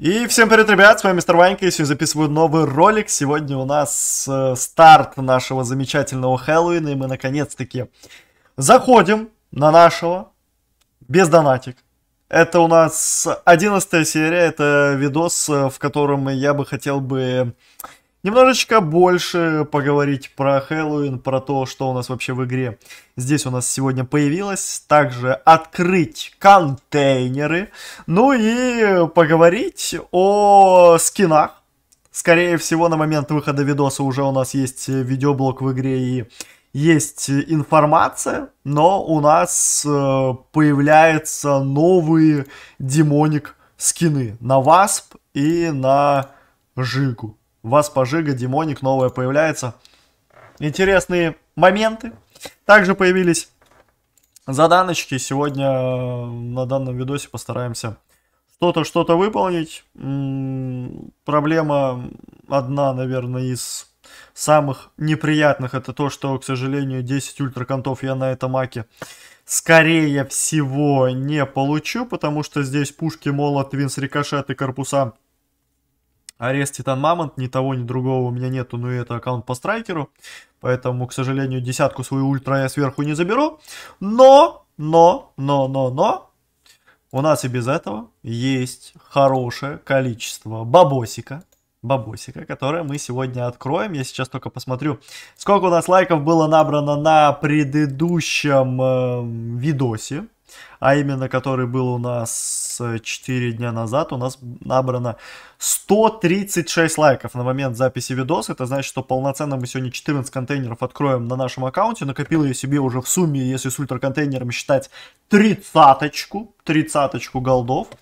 И всем привет, ребят, с вами Мистер Ванька, и сегодня записываю новый ролик. Сегодня у нас э, старт нашего замечательного Хэллоуина, и мы наконец-таки заходим на нашего без донатик. Это у нас 11 серия, это видос, э, в котором я бы хотел бы немножечко больше поговорить про Хэллоуин, про то, что у нас вообще в игре здесь у нас сегодня появилось. Также открыть контейнеры. Ну и поговорить о скинах. Скорее всего, на момент выхода видоса уже у нас есть видеоблог в игре и есть информация, но у нас э, появляются новые демоник скины на Васп и на Жигу. Вас пожига, демоник, новое появляется. Интересные моменты. Также появились заданочки. Сегодня э, на данном видосе постараемся что-то, что-то выполнить. проблема одна, наверное, из самых неприятных. Это то, что, к сожалению, 10 ультраконтов я на этом маке скорее всего не получу, потому что здесь пушки, молот, винс, рикошет и корпуса – Арест Титан Мамонт, ни того, ни другого у меня нету, но ну это аккаунт по страйкеру. Поэтому, к сожалению, десятку свою ультра я сверху не заберу. Но, но, но, но, но, у нас и без этого есть хорошее количество бабосика. Бабосика, которое мы сегодня откроем. Я сейчас только посмотрю, сколько у нас лайков было набрано на предыдущем э, видосе а именно который был у нас 4 э, дня назад, у нас набрано 136 лайков на момент записи видоса. Это значит, что полноценно мы сегодня 14 контейнеров откроем на нашем аккаунте. Накопил я себе уже в сумме, если с ультраконтейнерами считать, тридцаточку, тридцаточку голдов. голдов.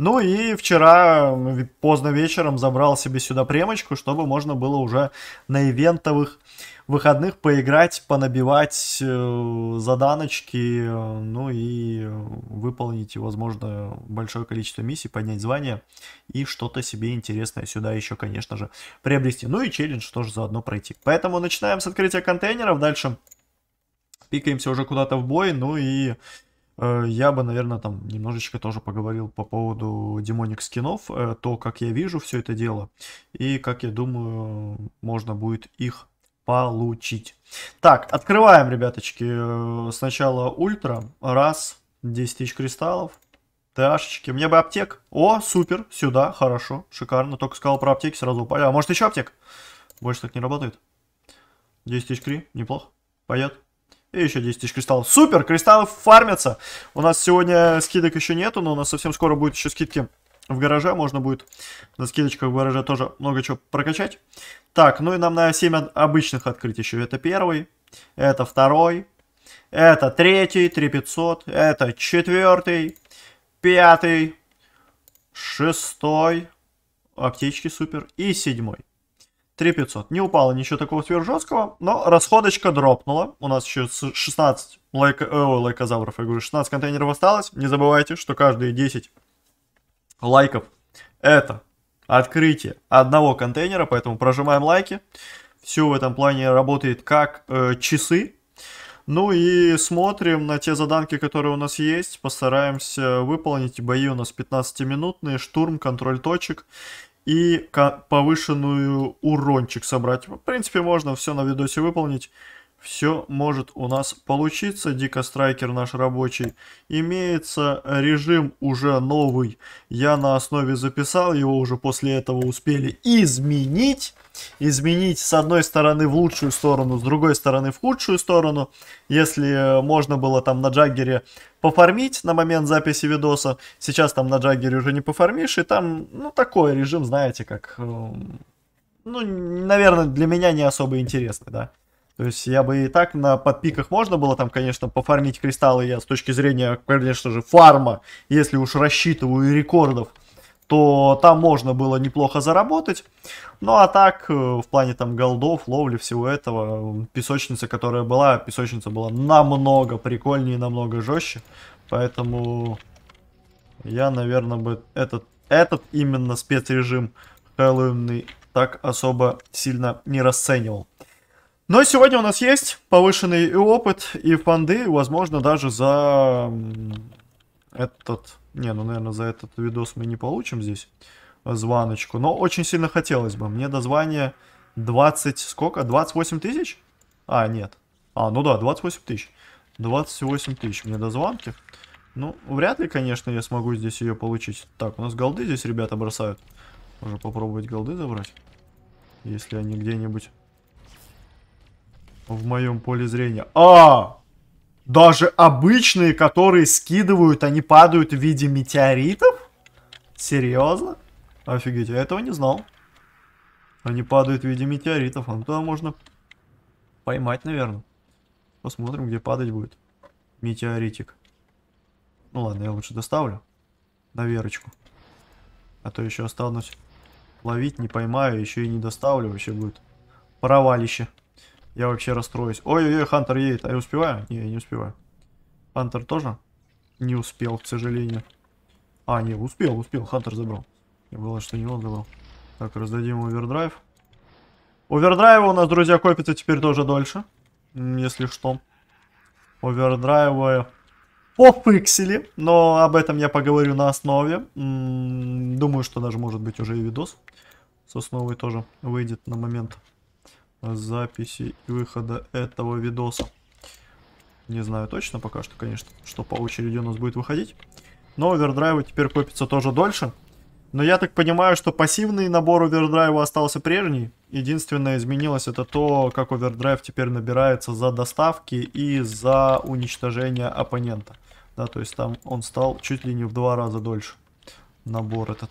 Ну и вчера поздно вечером забрал себе сюда премочку, чтобы можно было уже на ивентовых выходных поиграть, понабивать э, заданочки, э, ну и выполнить, возможно, большое количество миссий, поднять звание и что-то себе интересное сюда еще, конечно же, приобрести. Ну и челлендж тоже заодно пройти. Поэтому начинаем с открытия контейнеров, дальше пикаемся уже куда-то в бой, ну и Э, я бы, наверное, там немножечко тоже поговорил по поводу демоник скинов, э, то, как я вижу все это дело, и как я думаю, можно будет их получить. Так, открываем, ребяточки. Э, сначала ультра. Раз, 10 тысяч кристаллов. Ташечки. Мне бы аптек. О, супер, сюда, хорошо, шикарно. Только сказал про аптеки, сразу упали. А может еще аптек? Больше так не работает. 10 тысяч кри, неплохо. Пойдет. И еще 10 тысяч кристаллов. Супер, кристаллы фармятся. У нас сегодня скидок еще нету, но у нас совсем скоро будет еще скидки в гараже. Можно будет на скидочках в гараже тоже много чего прокачать. Так, ну и нам на 7 обычных открыть еще. Это первый, это второй, это третий, 3500, это четвертый, пятый, шестой, аптечки супер, и седьмой. 3500. Не упало ничего такого сверхжесткого, но расходочка дропнула. У нас еще 16 лайк... О, лайкозавров, я говорю, 16 контейнеров осталось. Не забывайте, что каждые 10 лайков это открытие одного контейнера, поэтому прожимаем лайки. Все в этом плане работает как э, часы. Ну и смотрим на те заданки, которые у нас есть. Постараемся выполнить. Бои у нас 15-минутные. Штурм, контроль точек и повышенную урончик собрать. В принципе, можно все на видосе выполнить все может у нас получиться. Дико Страйкер наш рабочий. Имеется режим уже новый. Я на основе записал, его уже после этого успели изменить. Изменить с одной стороны в лучшую сторону, с другой стороны в худшую сторону. Если э, можно было там на Джаггере пофармить на момент записи видоса, сейчас там на Джаггере уже не пофармишь. И там, ну, такой режим, знаете, как... Эм, ну, наверное, для меня не особо интересный, да. То есть я бы и так на подпиках можно было там, конечно, пофармить кристаллы. Я с точки зрения, конечно же, фарма, если уж рассчитываю рекордов, то там можно было неплохо заработать. Ну а так, э, в плане там голдов, ловли, всего этого, песочница, которая была, песочница была намного прикольнее, намного жестче. Поэтому я, наверное, бы этот, этот именно спецрежим хэллоуинный так особо сильно не расценивал. Но сегодня у нас есть повышенный и опыт, и фонды, и, возможно, даже за этот... Не, ну, наверное, за этот видос мы не получим здесь званочку. Но очень сильно хотелось бы. Мне до звания 20... Сколько? 28 тысяч? А, нет. А, ну да, 28 тысяч. 28 тысяч мне до звонки. Ну, вряд ли, конечно, я смогу здесь ее получить. Так, у нас голды здесь ребята бросают. Можно попробовать голды забрать. Если они где-нибудь в моем поле зрения. А! Даже обычные, которые скидывают, они падают в виде метеоритов? Серьезно? Офигеть, я этого не знал. Они падают в виде метеоритов. А ну туда можно поймать, наверное. Посмотрим, где падать будет. Метеоритик. Ну ладно, я лучше доставлю. На верочку. А то еще останусь ловить, не поймаю, еще и не доставлю. Вообще будет провалище. Я вообще расстроюсь. Ой-ой-ой, Хантер едет. А я успеваю? Не, я не успеваю. Хантер тоже? Не успел, к сожалению. А, не, успел, успел. Хантер забрал. Я было, что не он забрал. Так, раздадим овердрайв. Овердрайва у нас, друзья, копится теперь тоже дольше. Если что. Овердрайва пофиксили, но об этом я поговорю на основе. Думаю, что даже может быть уже и видос с основой тоже выйдет на момент записи выхода этого видоса. Не знаю точно пока что, конечно, что по очереди у нас будет выходить. Но овердрайвы теперь копится тоже дольше. Но я так понимаю, что пассивный набор овердрайва остался прежний. Единственное изменилось это то, как овердрайв теперь набирается за доставки и за уничтожение оппонента. Да, то есть там он стал чуть ли не в два раза дольше набор этот.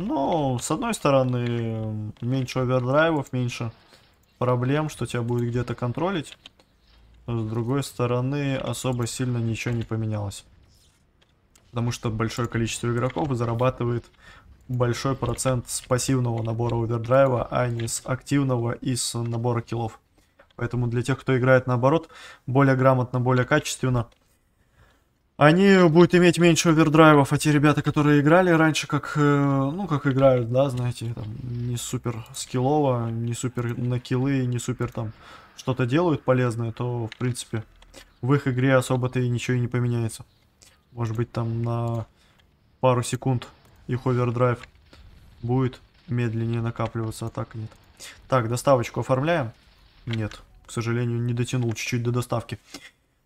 Ну, с одной стороны, меньше овердрайвов, меньше проблем, что тебя будет где-то контролить. С другой стороны, особо сильно ничего не поменялось. Потому что большое количество игроков зарабатывает большой процент с пассивного набора овердрайва, а не с активного и с набора киллов. Поэтому для тех, кто играет наоборот, более грамотно, более качественно, они будут иметь меньше овердрайвов, а те ребята, которые играли раньше, как, э, ну, как играют, да, знаете, там, не супер скиллово, не супер на киллы, не супер там что-то делают полезное, то, в принципе, в их игре особо-то и ничего и не поменяется. Может быть, там на пару секунд их овердрайв будет медленнее накапливаться, а так нет. Так, доставочку оформляем? Нет, к сожалению, не дотянул чуть-чуть до доставки.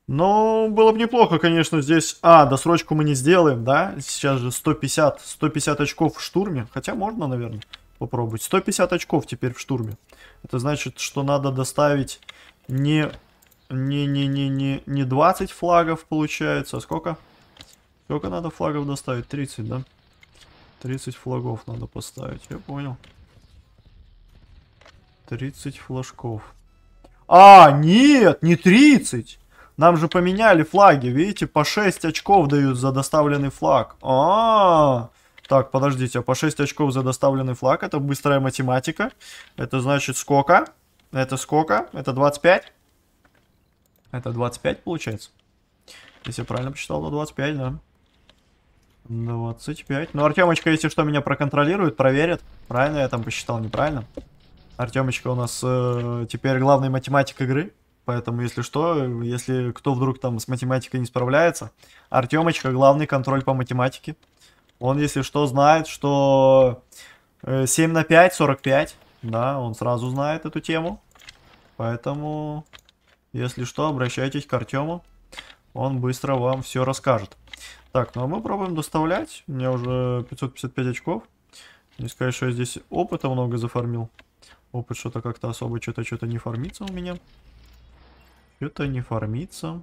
Но ну, было бы неплохо, конечно, здесь... А, досрочку мы не сделаем, да? Сейчас же 150, 150 очков в штурме. Хотя можно, наверное, попробовать. 150 очков теперь в штурме. Это значит, что надо доставить не... Не, не, не, не, не 20 флагов получается, а сколько? Сколько надо флагов доставить? 30, да? 30 флагов надо поставить, я понял. 30 флажков. А, нет, не 30. Нам же поменяли флаги, видите, по 6 очков дают за доставленный флаг. А, -а, -а. Так, подождите, а по 6 очков за доставленный флаг, это быстрая математика. Это значит сколько? Это сколько? Это 25? Это 25 получается? Если я правильно посчитал, то 25, да. 25. Ну, Артемочка, если что, меня проконтролирует, проверит. Правильно я там посчитал, неправильно? Артемочка у нас э, теперь главный математик игры. Поэтому, если что, если кто вдруг там с математикой не справляется, Артемочка главный контроль по математике. Он, если что, знает, что 7 э, на 5, 45. Да, он сразу знает эту тему. Поэтому, если что, обращайтесь к Артему. Он быстро вам все расскажет. Так, ну а мы пробуем доставлять. У меня уже 555 очков. Не сказать, что я здесь опыта много зафармил. Опыт что-то как-то особо что-то что-то не фармится у меня. Что-то не фармится.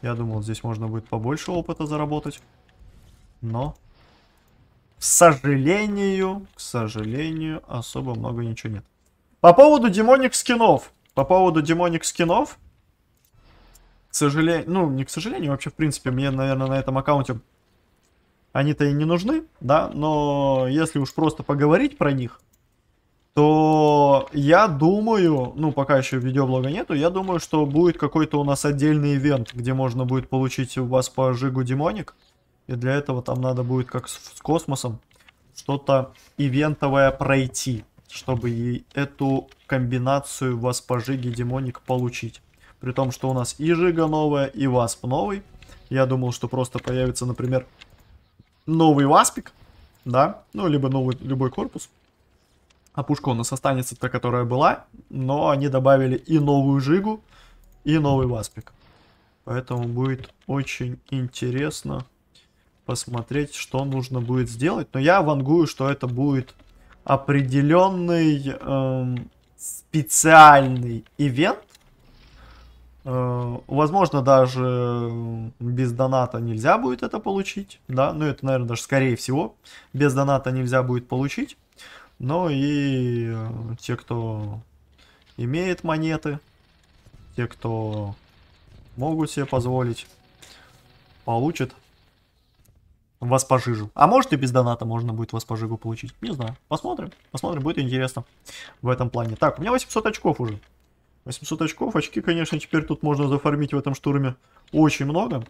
Я думал, здесь можно будет побольше опыта заработать. Но, к сожалению, к сожалению, особо много ничего нет. По поводу демоник скинов. По поводу демоник скинов. К сожалению, ну, не к сожалению, вообще, в принципе, мне, наверное, на этом аккаунте они-то и не нужны, да, но если уж просто поговорить про них, то я думаю, ну пока еще видеоблога нету, я думаю, что будет какой-то у нас отдельный ивент, где можно будет получить у вас по Жигу Демоник. И для этого там надо будет как с, с космосом что-то ивентовое пройти, чтобы и эту комбинацию вас по Жиге Демоник получить. При том, что у нас и Жига новая, и Васп новый. Я думал, что просто появится, например, новый Васпик, да, ну либо новый любой корпус. А пушка у нас останется та, которая была, но они добавили и новую Жигу, и новый Васпик. Поэтому будет очень интересно посмотреть, что нужно будет сделать. Но я вангую, что это будет определенный эм, специальный ивент. Э, возможно, даже эм, без доната нельзя будет это получить. Да, ну это, наверное, даже скорее всего. Без доната нельзя будет получить. Ну и э, те, кто имеет монеты, те, кто могут себе позволить, получат вас А может и без доната можно будет вас получить. Не знаю. Посмотрим. Посмотрим, будет интересно в этом плане. Так, у меня 800 очков уже. 800 очков. Очки, конечно, теперь тут можно зафармить в этом штурме очень много.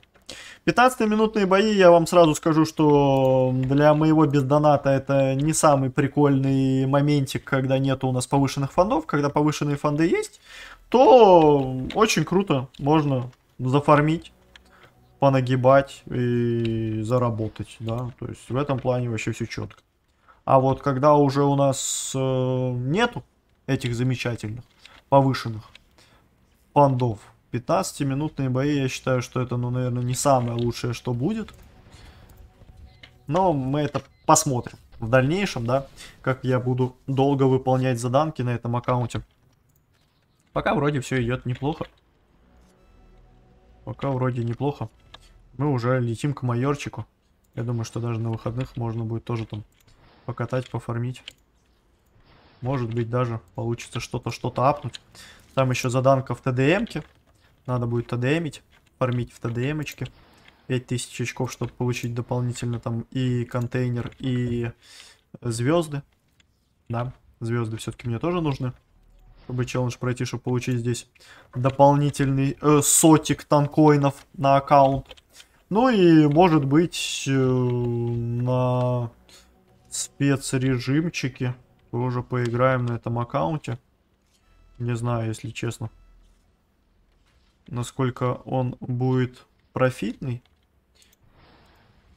15-минутные бои, я вам сразу скажу, что для моего бездоната это не самый прикольный моментик, когда нету у нас повышенных фондов. Когда повышенные фонды есть, то очень круто можно зафармить понагибать и заработать, да, то есть в этом плане вообще все четко. А вот когда уже у нас э, нету этих замечательных, повышенных пандов. 15-минутные бои, я считаю, что это, ну, наверное, не самое лучшее, что будет. Но мы это посмотрим в дальнейшем, да, как я буду долго выполнять заданки на этом аккаунте. Пока вроде все идет неплохо. Пока вроде неплохо. Мы уже летим к майорчику. Я думаю, что даже на выходных можно будет тоже там покатать, пофармить. Может быть даже получится что-то, что-то апнуть. Там еще заданка в ТДМке. Надо будет ТДМить, фармить в ТДМочке. 5000 очков, чтобы получить дополнительно там и контейнер, и звезды. Да, звезды все-таки мне тоже нужны. Чтобы челлендж пройти, чтобы получить здесь дополнительный э, сотик танкоинов на аккаунт. Ну и может быть э, на спецрежимчики тоже поиграем на этом аккаунте. Не знаю, если честно, насколько он будет профитный.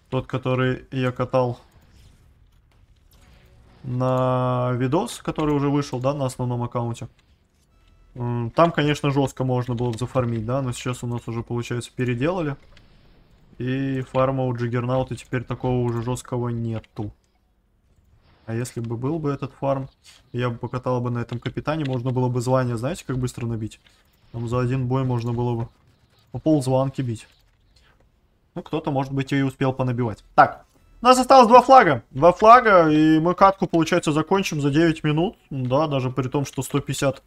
Тот, который я катал на видос, который уже вышел, да, на основном аккаунте. Там, конечно, жестко можно было зафармить, да, но сейчас у нас уже, получается, переделали. И фарма у Джиггернаута теперь такого уже жесткого нету. А если бы был бы этот фарм, я бы покатал бы на этом капитане, можно было бы звание, знаете, как быстро набить? Там за один бой можно было бы по пол званки бить. Ну, кто-то, может быть, и успел понабивать. Так, у нас осталось два флага. Два флага, и мы катку, получается, закончим за 9 минут. Да, даже при том, что 150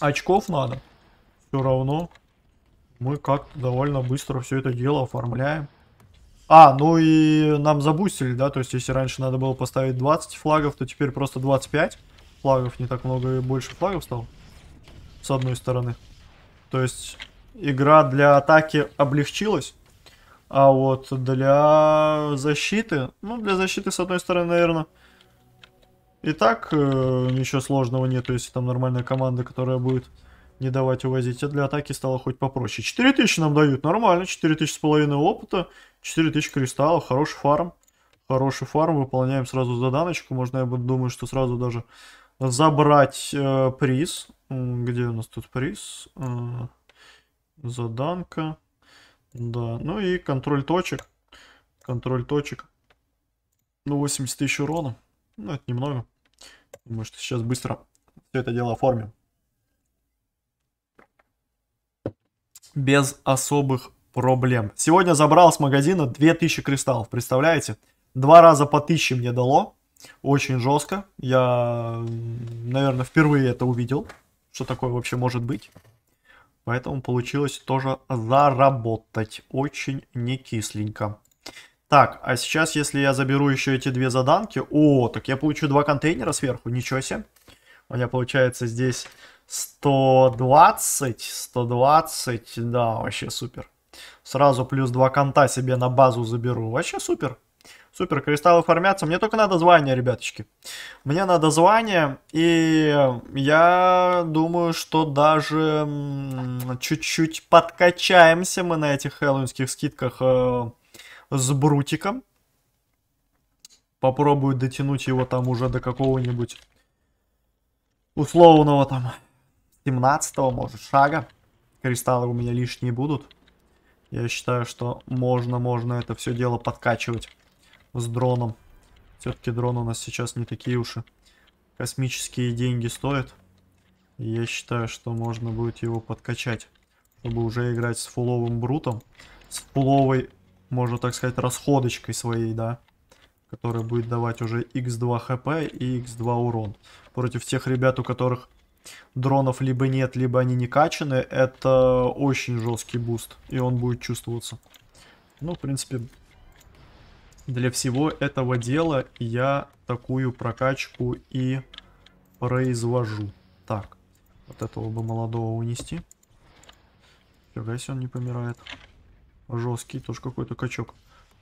очков надо. Все равно мы как-то довольно быстро все это дело оформляем. А, ну и нам забустили, да, то есть если раньше надо было поставить 20 флагов, то теперь просто 25 флагов, не так много и больше флагов стало, с одной стороны. То есть игра для атаки облегчилась, а вот для защиты, ну для защиты с одной стороны, наверное, и так э, ничего сложного нет, если там нормальная команда, которая будет не давать увозить, а для атаки стало хоть попроще. 4000 нам дают, нормально, 4000 с половиной опыта, 4000 кристаллов, хороший фарм. Хороший фарм, выполняем сразу заданочку, можно, я бы думаю, что сразу даже забрать э, приз. Где у нас тут приз? Э, заданка. Да, ну и контроль точек. Контроль точек. Ну, 80 тысяч урона. Ну, это немного. может сейчас быстро все это дело оформим. без особых проблем. Сегодня забрал с магазина 2000 кристаллов, представляете? Два раза по 1000 мне дало, очень жестко. Я, наверное, впервые это увидел, что такое вообще может быть. Поэтому получилось тоже заработать очень не кисленько. Так, а сейчас, если я заберу еще эти две заданки... О, так я получу два контейнера сверху, ничего себе. У меня получается здесь 120, 120, да, вообще супер. Сразу плюс 2 конта себе на базу заберу. Вообще супер. Супер, кристаллы формятся. Мне только надо звание, ребяточки. Мне надо звание, и я думаю, что даже чуть-чуть подкачаемся мы на этих хэллоуинских скидках э, с Брутиком. Попробую дотянуть его там уже до какого-нибудь условного там 17 может шага. Кристаллы у меня лишние будут. Я считаю, что можно, можно это все дело подкачивать с дроном. Все-таки дрон у нас сейчас не такие уж и космические деньги стоят. я считаю, что можно будет его подкачать, чтобы уже играть с фуловым брутом. С фуловой, можно так сказать, расходочкой своей, да. Которая будет давать уже x2 хп и x2 урон. Против тех ребят, у которых дронов либо нет, либо они не качаны, это очень жесткий буст, и он будет чувствоваться. Ну, в принципе, для всего этого дела я такую прокачку и произвожу. Так, вот этого бы молодого унести. Фига, если он не помирает. Жесткий, тоже какой-то качок.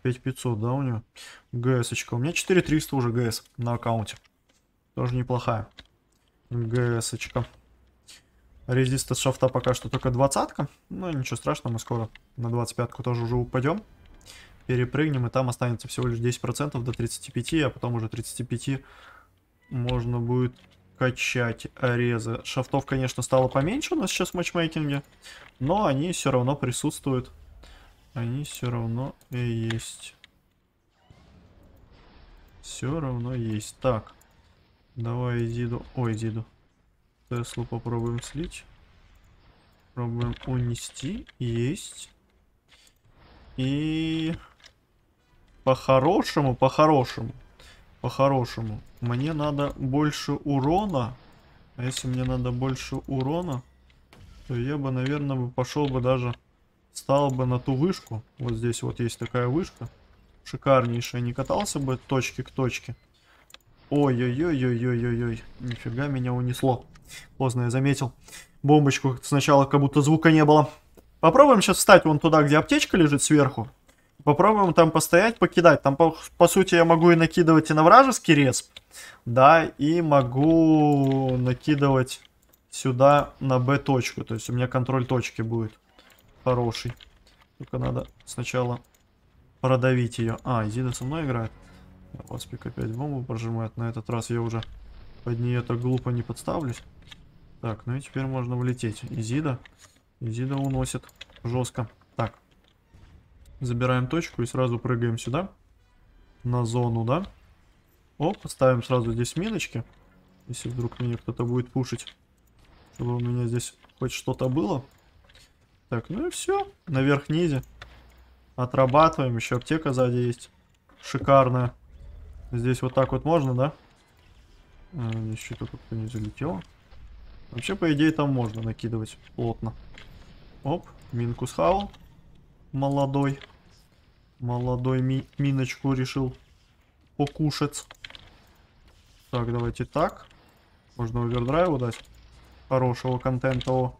5500, да, у него? ГС-очка. У меня 4300 уже ГС на аккаунте. Тоже неплохая. ГСочка. очка Резист от шафта пока что только двадцатка. Но ну, ничего страшного, мы скоро на 25-ку тоже уже упадем. Перепрыгнем, и там останется всего лишь 10% до 35, а потом уже 35 можно будет качать резы. Шафтов, конечно, стало поменьше у нас сейчас в матчмейкинге, но они все равно присутствуют. Они все равно и есть. Все равно есть. Так. Давай Зиду. Ой, Зиду. Теслу попробуем слить. Пробуем унести. Есть. И... По-хорошему, по-хорошему. По-хорошему. Мне надо больше урона. А если мне надо больше урона, то я бы, наверное, бы пошел бы даже... Стал бы на ту вышку. Вот здесь вот есть такая вышка. Шикарнейшая. Не катался бы точки к точке. Ой-ой-ой-ой-ой-ой-ой. Нифига меня унесло. Поздно я заметил. Бомбочку сначала как будто звука не было. Попробуем сейчас встать вон туда, где аптечка лежит сверху. Попробуем там постоять, покидать. Там, по, по сути, я могу и накидывать и на вражеский рез. Да, и могу накидывать сюда на Б точку. То есть у меня контроль точки будет хороший. Только надо сначала продавить ее. А, Зида со мной играет. Аспик опять бомбу прожимает. На этот раз я уже под нее так глупо не подставлюсь. Так, ну и теперь можно влететь. Изида. Изида уносит жестко. Так. Забираем точку и сразу прыгаем сюда. На зону, да? Оп, поставим сразу здесь миночки. Если вдруг меня кто-то будет пушить. Чтобы у меня здесь хоть что-то было. Так, ну и все. Наверх-низе. Отрабатываем. Еще аптека сзади есть. Шикарная. Здесь вот так вот можно, да? Здесь что кто как-то не залетел. Вообще, по идее, там можно накидывать плотно. Оп, минку схавал. Молодой. Молодой ми миночку решил покушать. Так, давайте так. Можно овердрайву дать. Хорошего контента. О.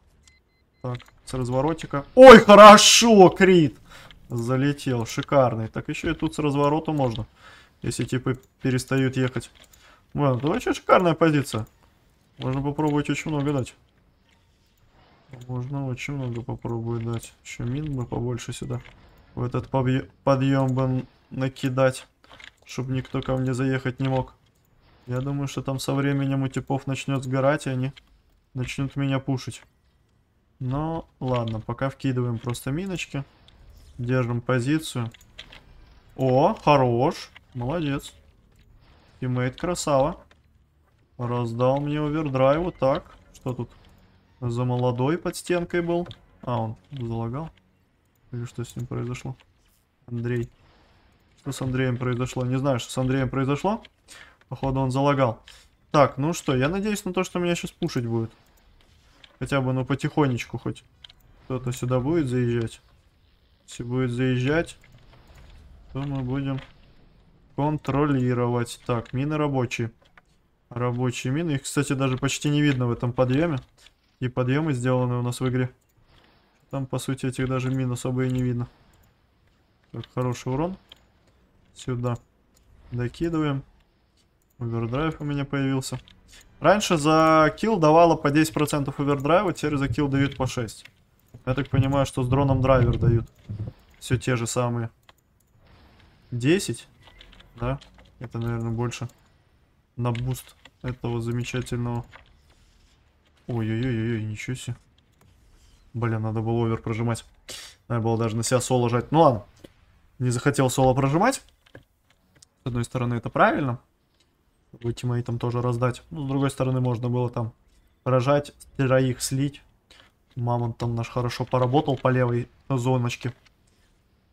Так, с разворотика. Ой, хорошо, крит! Залетел, шикарный. Так еще и тут с разворота можно. Если типы перестают ехать. Ладно, это ну, вообще шикарная позиция. Можно попробовать очень много дать. Можно очень много попробовать дать. Еще мин бы побольше сюда. В этот подъем бы накидать. Чтобы никто ко мне заехать не мог. Я думаю, что там со временем у типов начнет сгорать, и они начнут меня пушить. Но ладно, пока вкидываем просто миночки. Держим позицию. О, хорош. Молодец. Тиммейт красава. Раздал мне овердрайв вот так. Что тут? За молодой под стенкой был. А, он залагал. Или что с ним произошло? Андрей. Что с Андреем произошло? Не знаю, что с Андреем произошло. Походу он залагал. Так, ну что, я надеюсь на то, что меня сейчас пушить будет. Хотя бы, ну, потихонечку хоть. Кто-то сюда будет заезжать. Если будет заезжать, то мы будем контролировать. Так, мины рабочие. Рабочие мины. Их, кстати, даже почти не видно в этом подъеме. И подъемы сделаны у нас в игре. Там, по сути, этих даже мин особо и не видно. Так, хороший урон. Сюда. Докидываем. Овердрайв у меня появился. Раньше за килл давало по 10% овердрайва, теперь за килл дают по 6. Я так понимаю, что с дроном драйвер дают. Все те же самые. 10? Да? Это, наверное, больше на буст этого замечательного. Ой-ой-ой-ой, ничего себе. Бля, надо было овер прожимать. Надо было даже на себя соло жать. Ну ладно. Не захотел соло прожимать. С одной стороны, это правильно. Вы тиммейтам тоже раздать. Ну, с другой стороны, можно было там рожать, троих слить. Мамонт там наш хорошо поработал по левой зоночке.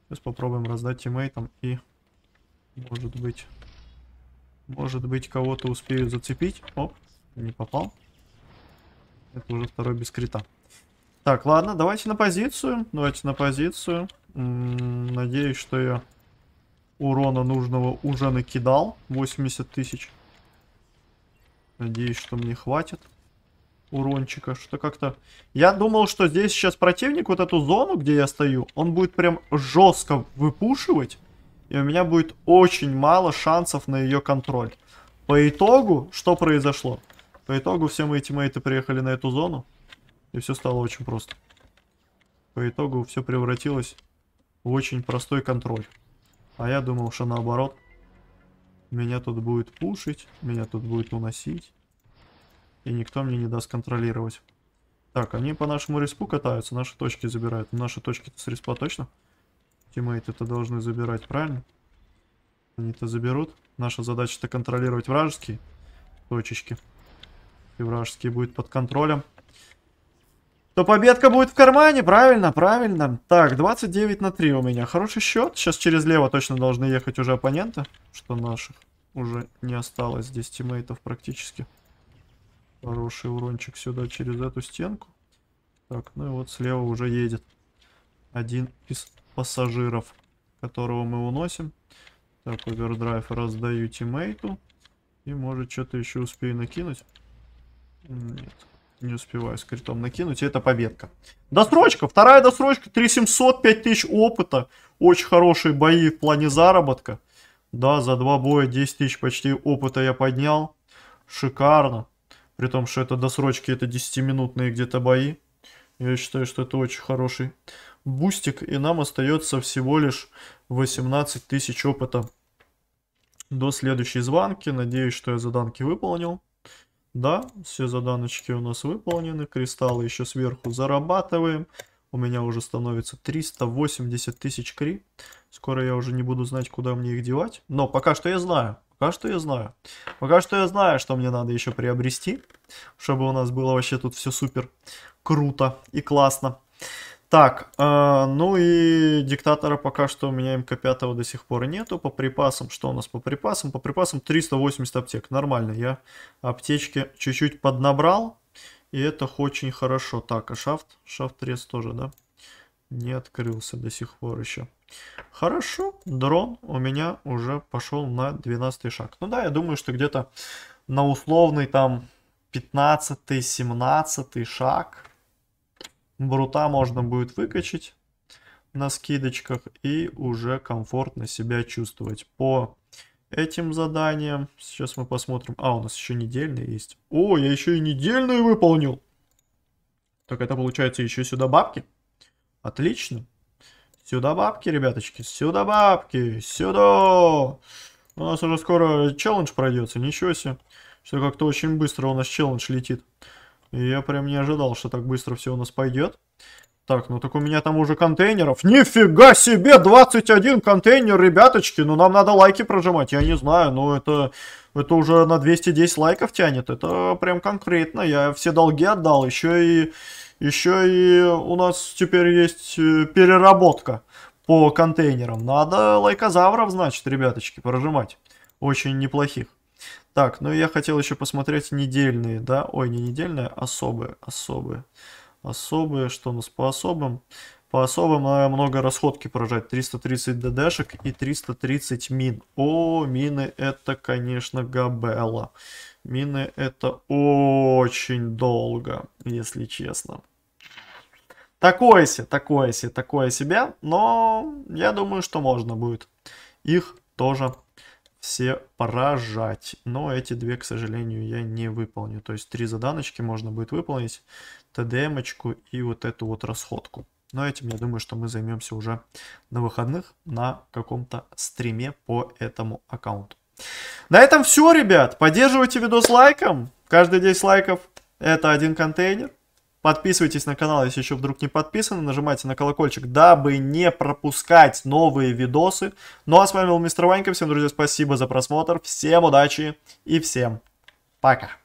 Сейчас попробуем раздать тиммейтам и может быть. Может быть, кого-то успею зацепить. Оп, не попал. Это уже второй без крита. Так, ладно, давайте на позицию. Давайте на позицию. М -м, надеюсь, что я урона нужного уже накидал. 80 тысяч. Надеюсь, что мне хватит урончика. Что как-то... Я думал, что здесь сейчас противник вот эту зону, где я стою, он будет прям жестко выпушивать и у меня будет очень мало шансов на ее контроль. По итогу, что произошло? По итогу все мои тиммейты приехали на эту зону, и все стало очень просто. По итогу все превратилось в очень простой контроль. А я думал, что наоборот. Меня тут будет пушить, меня тут будет уносить. И никто мне не даст контролировать. Так, они по нашему респу катаются, наши точки забирают. Наши точки -то с респа точно? тиммейты это должны забирать, правильно? Они-то заберут. Наша задача что-то контролировать вражеские точечки. И вражеские будет под контролем. То победка будет в кармане, правильно, правильно. Так, 29 на 3 у меня. Хороший счет. Сейчас через лево точно должны ехать уже оппоненты, что наших уже не осталось здесь тиммейтов практически. Хороший урончик сюда через эту стенку. Так, ну и вот слева уже едет один из пассажиров, которого мы уносим. Так, овердрайв раздаю тиммейту. И может что-то еще успею накинуть. Нет, не успеваю с накинуть. И это победка. Досрочка. Вторая досрочка. 3700, 5000 опыта. Очень хорошие бои в плане заработка. Да, за два боя 10 тысяч почти опыта я поднял. Шикарно. При том, что это досрочки, это 10-минутные где-то бои. Я считаю, что это очень хороший бустик, и нам остается всего лишь 18 тысяч опыта до следующей звонки. Надеюсь, что я заданки выполнил. Да, все заданочки у нас выполнены. Кристаллы еще сверху зарабатываем. У меня уже становится 380 тысяч кри. Скоро я уже не буду знать, куда мне их девать. Но пока что я знаю. Пока что я знаю. Пока что я знаю, что мне надо еще приобрести. Чтобы у нас было вообще тут все супер круто и классно. Так, э, ну и диктатора пока что у меня МК-5 до сих пор нету. По припасам, что у нас по припасам? По припасам 380 аптек. Нормально, я аптечки чуть-чуть поднабрал. И это очень хорошо. Так, а шафт? Шафт рез тоже, да? Не открылся до сих пор еще. Хорошо, дрон у меня уже пошел на 12 шаг. Ну да, я думаю, что где-то на условный там 15-17 шаг Брута можно будет выкачать на скидочках и уже комфортно себя чувствовать по этим заданиям. Сейчас мы посмотрим. А, у нас еще недельные есть. О, я еще и недельные выполнил. Так это получается еще сюда бабки. Отлично. Сюда бабки, ребяточки. Сюда бабки. Сюда. У нас уже скоро челлендж пройдется. Ничего себе. Все как-то очень быстро у нас челлендж летит я прям не ожидал, что так быстро все у нас пойдет. Так, ну так у меня там уже контейнеров. Нифига себе, 21 контейнер, ребяточки. Ну нам надо лайки прожимать, я не знаю. Но это, это уже на 210 лайков тянет. Это прям конкретно. Я все долги отдал. Еще и, еще и у нас теперь есть э, переработка по контейнерам. Надо лайкозавров, значит, ребяточки, прожимать. Очень неплохих. Так, ну я хотел еще посмотреть недельные, да? Ой, не недельные, а особые, особые. Особые, что у нас по особым? По особым надо много расходки прожать. 330 ДДшек и 330 мин. О, мины это, конечно, габела. Мины это очень долго, если честно. Такое себе, такое себе, такое себе. Но я думаю, что можно будет их тоже все поражать. Но эти две, к сожалению, я не выполню. То есть три заданочки можно будет выполнить. ТДМочку и вот эту вот расходку. Но этим, я думаю, что мы займемся уже на выходных на каком-то стриме по этому аккаунту. На этом все, ребят. Поддерживайте видос лайком. Каждый 10 лайков это один контейнер. Подписывайтесь на канал, если еще вдруг не подписаны. Нажимайте на колокольчик, дабы не пропускать новые видосы. Ну а с вами был Мистер Ванька. Всем, друзья, спасибо за просмотр. Всем удачи и всем пока.